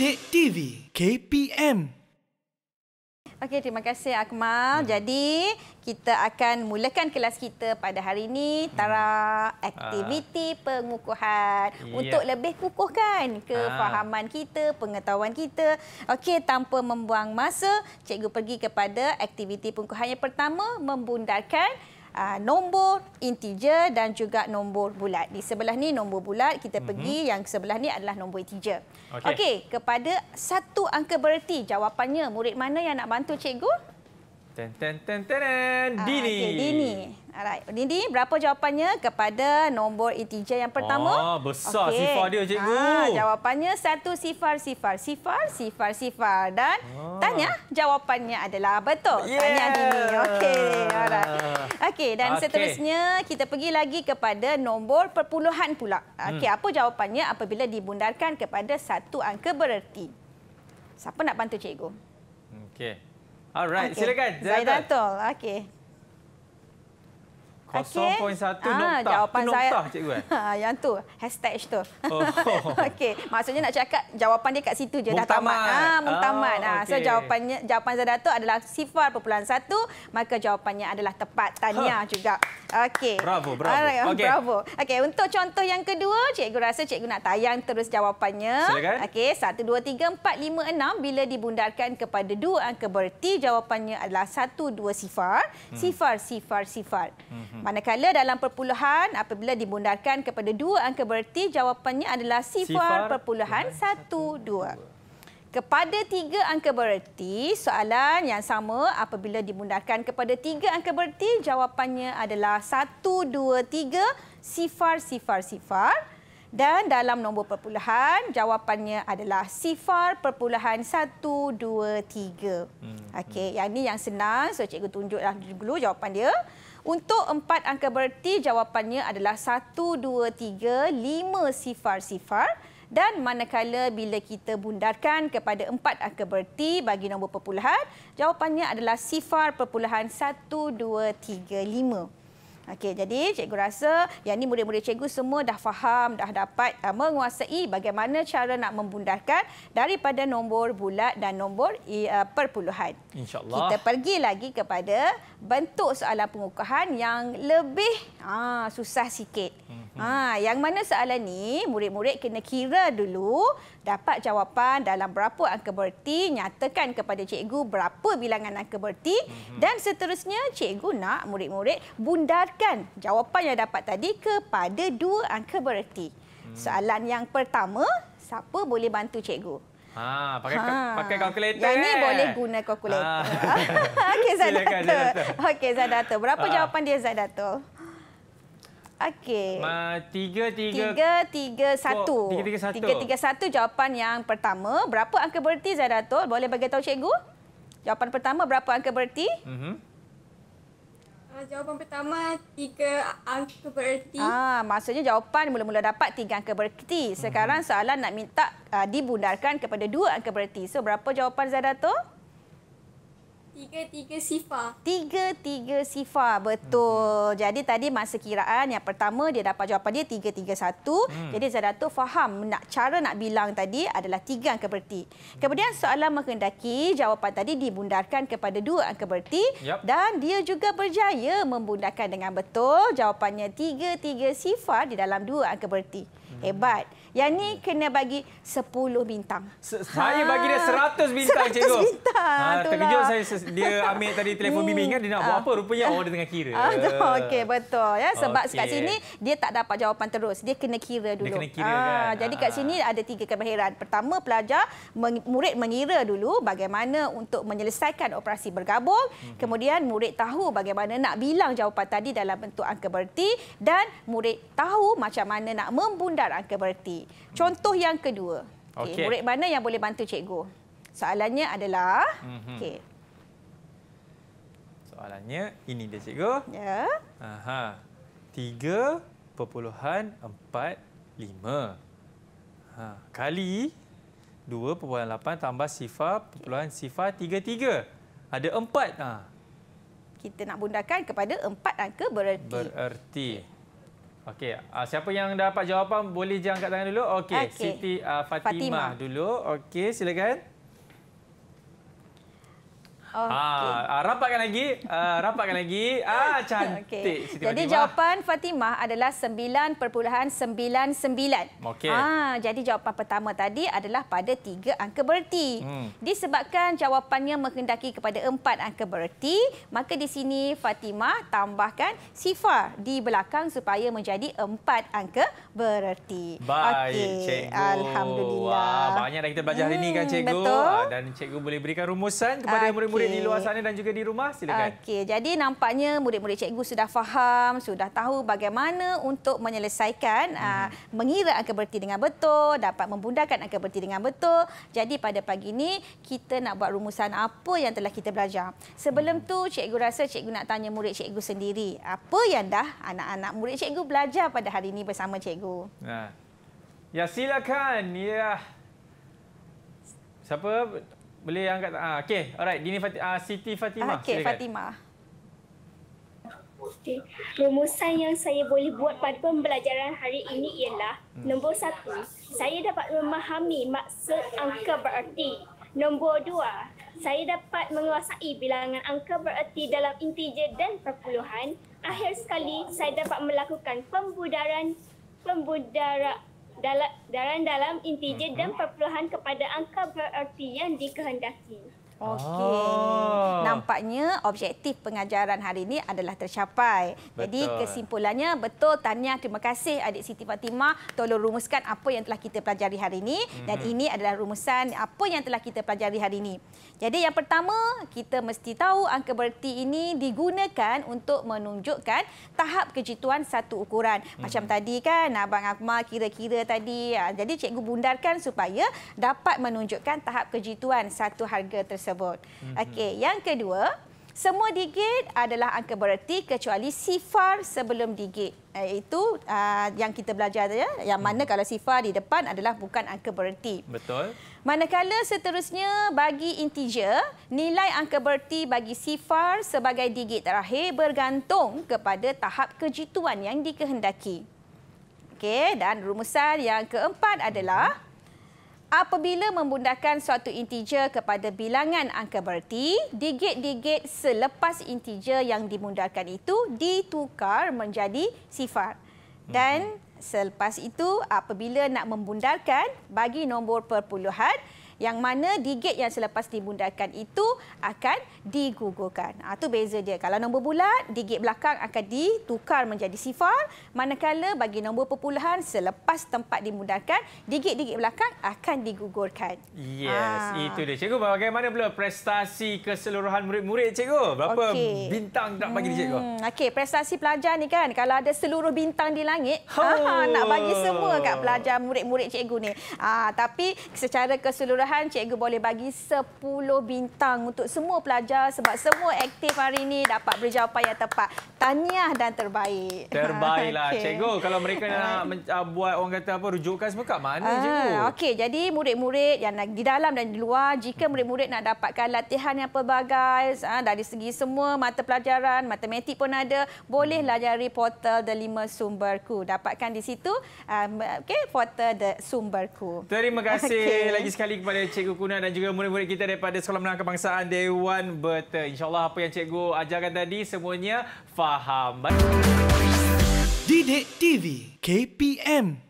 Pendek TV KPM. Okey, terima kasih Akmal. Hmm. Jadi, kita akan mulakan kelas kita pada hari ini. Hmm. Tara, aktiviti hmm. pengukuhan. Yeah. Untuk lebih kukuhkan kefahaman hmm. kita, pengetahuan kita. Okey, tanpa membuang masa, cikgu pergi kepada aktiviti pengukuhan yang pertama, membundarkan aa, ah, nombor integer dan juga nombor bulat. Di sebelah ni nombor bulat, kita mm -hmm. pergi yang sebelah ni adalah nombor integer. Okey, okay, kepada satu angka bererti, jawapannya murid mana yang nak bantu cikgu? Ten ten ten ten. ten. Ah, Dini. okay, Dini. Alright. Dini, berapa jawapannya kepada nombor integer e yang pertama? Ah, besar okay. sifar dia, cikgu. Ah, jawapannya satu sifar sifar sifar sifar sifar dan ah. tanya jawapannya adalah betul. Yeah. Tanya Dini. Okey. Alright. Okey, dan okay. seterusnya kita pergi lagi kepada nombor perpuluhan pula. Okey, hmm. apa jawapannya apabila dibundarkan kepada satu angka bererti? Siapa nak bantu cikgu? Okey. Alright, okay. silakan. Zaidatul, okey. 0.1 okay. Ah, nokta. Jawapan nokta, saya. cikgu. Eh? Ah, yang tu, hashtag tu. Oh. Okey, maksudnya nak cakap jawapan dia kat situ je. Muntamat. Dah tamat. Ha, muntamat. Oh, ah, okay. so jawapannya, jawapan Zada tu adalah sifar perpuluhan satu. Maka jawapannya adalah tepat. Tanya huh. juga. Okay. Bravo, bravo. Ha, oh, okay. Bravo. Okey, untuk contoh yang kedua, cikgu rasa cikgu nak tayang terus jawapannya. Silakan. Okey, 1, 2, 3, 4, 5, 6. Bila dibundarkan kepada dua angka berarti jawapannya adalah 1, 2 sifar. Hmm. Sifar, sifar, sifar. Hmm. Hmm. Manakala dalam perpuluhan, apabila dibundarkan kepada dua angka bererti jawapannya adalah sifar, sifar perpuluhan 1, 2. Kepada tiga angka bererti, soalan yang sama apabila dibundarkan kepada tiga angka bererti, jawapannya adalah satu, dua, tiga, sifar, sifar, sifar. Dan dalam nombor perpuluhan, jawapannya adalah sifar perpuluhan satu, dua, tiga. Hmm, Okey, hmm. yang ini yang senang. So, cikgu tunjuklah dulu jawapan dia. Untuk empat angka bererti, jawapannya adalah satu, dua, tiga, lima sifar-sifar. Dan manakala bila kita bundarkan kepada empat angka bererti bagi nombor perpuluhan, jawapannya adalah sifar perpuluhan satu, dua, tiga, lima. Okey, jadi cikgu rasa yang ni murid-murid cikgu semua dah faham, dah dapat uh, menguasai bagaimana cara nak membundarkan daripada nombor bulat dan nombor uh, perpuluhan. InsyaAllah. Kita pergi lagi kepada bentuk soalan pengukuhan yang lebih uh, susah sikit. Hmm. Ha, yang mana soalan ni murid-murid kena kira dulu dapat jawapan dalam berapa angka berarti nyatakan kepada cikgu berapa bilangan angka berarti mm -hmm. dan seterusnya cikgu nak murid-murid bundarkan jawapan yang dapat tadi kepada dua angka berarti. Mm. Soalan yang pertama siapa boleh bantu cikgu? Ha pakai ha. pakai kalkulator. Yang ni boleh guna ha. kalkulator. Ha. Okey Zadato. Okey Zadato. Berapa ha. jawapan dia Zadato? Okey. Tiga, tiga. Tiga, tiga, satu. Oh, tiga, tiga, satu. Tiga, tiga, satu. Jawapan yang pertama. Berapa angka bererti, Zahidatul? Boleh beritahu cikgu? Jawapan pertama, berapa angka bererti? Mm -hmm. Ah, jawapan pertama, tiga angka bererti. Ah, maksudnya jawapan mula-mula dapat tiga angka bererti. Sekarang mhm. soalan nak minta uh, ah, dibundarkan kepada dua angka bererti. So, berapa jawapan, Zahidatul? Tiga. Tiga-tiga sifar. Tiga-tiga sifar, betul. Hmm. Jadi tadi masa kiraan yang pertama dia dapat jawapan dia tiga-tiga satu. Hmm. Jadi Zadatul faham nak, cara nak bilang tadi adalah tiga angka berarti. Hmm. Kemudian soalan menghendaki jawapan tadi dibundarkan kepada dua angka berarti. Yep. Dan dia juga berjaya membundarkan dengan betul jawapannya tiga-tiga sifar di dalam dua angka berarti. Hmm. Hebat. Yang ni kena bagi 10 bintang. Saya bagi dia 100 ha. bintang, 100 cikgu. 100 bintang. Ha, terkejut lah. saya dia ambil tadi telefon bimbing kan dia nak buat ah. apa rupanya oh dia tengah kira. Ah, okey betul ya sebab okay. kat sini dia tak dapat jawapan terus dia kena kira dulu. kena kira ah, kan. jadi kat ah. sini ada tiga kemahiran. Pertama pelajar murid mengira dulu bagaimana untuk menyelesaikan operasi bergabung. Mhm. Kemudian murid tahu bagaimana nak bilang jawapan tadi dalam bentuk angka bererti dan murid tahu macam mana nak membundar angka bererti. Mhm. Contoh yang kedua. Okey okay. murid mana yang boleh bantu cikgu? Soalannya adalah mm -hmm. okey soalannya. Ini dia, cikgu. Ya. Aha. 3.45. Ha, kali 2.8 tambah sifar perpuluhan sifar 3.3. Ada 4. Ha. Kita nak bundarkan kepada 4 angka bererti. Bererti. Okey, uh, siapa yang dapat jawapan boleh je angkat tangan dulu. Okey, okay. Siti uh, Fatimah, Fatimah dulu. Okey, silakan. Oh, ah, okay. ah, rapatkan lagi, ah, rapatkan lagi. Ah, cantik. Okay. Siti jadi Fatimah. jawapan Fatimah adalah 9.99. Okay. Ah, jadi jawapan pertama tadi adalah pada tiga angka bererti. Hmm. Disebabkan jawapannya menghendaki kepada empat angka bererti, maka di sini Fatimah tambahkan sifar di belakang supaya menjadi empat angka bererti. Baik, okay. cikgu. Alhamdulillah. Wah, banyak dah kita belajar kan, hmm, hari ini kan cikgu. Betul? Ah, dan cikgu boleh berikan rumusan kepada murid-murid murid-murid di luar sana dan juga di rumah, silakan. Okey, jadi nampaknya murid-murid cikgu sudah faham, sudah tahu bagaimana untuk menyelesaikan ah, hmm. uh, mengira angka berhenti dengan betul, dapat membundarkan angka berhenti dengan betul. Jadi pada pagi ini kita nak buat rumusan apa yang telah kita belajar. Sebelum hmm. tu cikgu rasa cikgu nak tanya murid cikgu sendiri, apa yang dah anak-anak murid cikgu belajar pada hari ini bersama cikgu? Ya. Ya silakan. Ya. Siapa boleh angkat ah okey alright Dini Fatima ah, Siti Fatimah. Okey Fatimah. Okey. Rumusan yang saya boleh buat pada pembelajaran hari ini ialah hmm. nombor satu, saya dapat memahami maksud angka bererti. Nombor dua, saya dapat menguasai bilangan angka bererti dalam integer dan perpuluhan. Akhir sekali, saya dapat melakukan pembudaran pembudaran dalam dalam dalam integer mhm. dan perpuluhan kepada angka bererti yang dikehendaki. Okey. Ah. Nampaknya objektif pengajaran hari ini adalah tercapai. Betul. Jadi kesimpulannya betul tahniah terima kasih adik Siti Fatimah tolong rumuskan apa yang telah kita pelajari hari ini hmm. dan mhm. ini adalah rumusan apa yang telah kita pelajari hari ini. Jadi yang pertama kita mesti tahu angka bererti ini digunakan untuk menunjukkan tahap kejituan satu ukuran. Mhm. Macam hmm. tadi kan abang Akmal kira-kira tadi. Ah, jadi cikgu bundarkan supaya dapat menunjukkan tahap kejituan satu harga tersebut tersebut. Mm-hmm. Okey, yang kedua, semua digit adalah angka bererti kecuali sifar sebelum digit. Eh, itu uh, yang kita belajar ya. Yang mana hmm. kalau sifar di depan adalah bukan angka bererti. Betul. Manakala seterusnya bagi integer, nilai angka bererti bagi sifar sebagai digit terakhir bergantung kepada tahap kejituan yang dikehendaki. Okey, dan rumusan yang keempat adalah hmm apabila membundarkan suatu integer kepada bilangan angka berarti, digit-digit selepas integer yang dimundarkan itu ditukar menjadi sifar. Dan mhm. selepas itu, apabila nak membundarkan bagi nombor perpuluhan, yang mana digit yang selepas dibundarkan itu akan digugurkan. Ha, ah, itu beza dia. Kalau nombor bulat, digit belakang akan ditukar menjadi sifar. Manakala bagi nombor perpuluhan, selepas tempat dibundarkan, digit-digit belakang akan digugurkan. Yes, ha. itu dia. Cikgu, bagaimana pula prestasi keseluruhan murid-murid, cikgu? Berapa okay. bintang tak bagi hmm. cikgu? Okey, prestasi pelajar ni kan, kalau ada seluruh bintang di langit, oh. aha, nak bagi semua kat pelajar murid-murid cikgu ni. Ha, tapi secara keseluruhan, mudah-mudahan cikgu boleh bagi 10 bintang untuk semua pelajar sebab semua aktif hari ini dapat beri jawapan yang tepat. Tahniah dan terbaik. Terbaiklah. Okay. Cikgu, kalau mereka nak ah, buat orang kata apa rujukan semua kat mana uh, cikgu? Okey, jadi murid-murid yang di dalam dan di luar, jika murid-murid nak dapatkan latihan yang pelbagai uh, dari segi semua mata pelajaran, matematik pun ada, boleh layari portal The Lima Sumberku. Dapatkan di situ uh, okay, portal The Sumberku. Terima kasih okay. lagi sekali kepada oleh Cikgu Kuna dan juga murid-murid kita daripada Sekolah Menang Kebangsaan Dewan Berta. InsyaAllah apa yang Cikgu ajarkan tadi semuanya faham. Didik TV KPM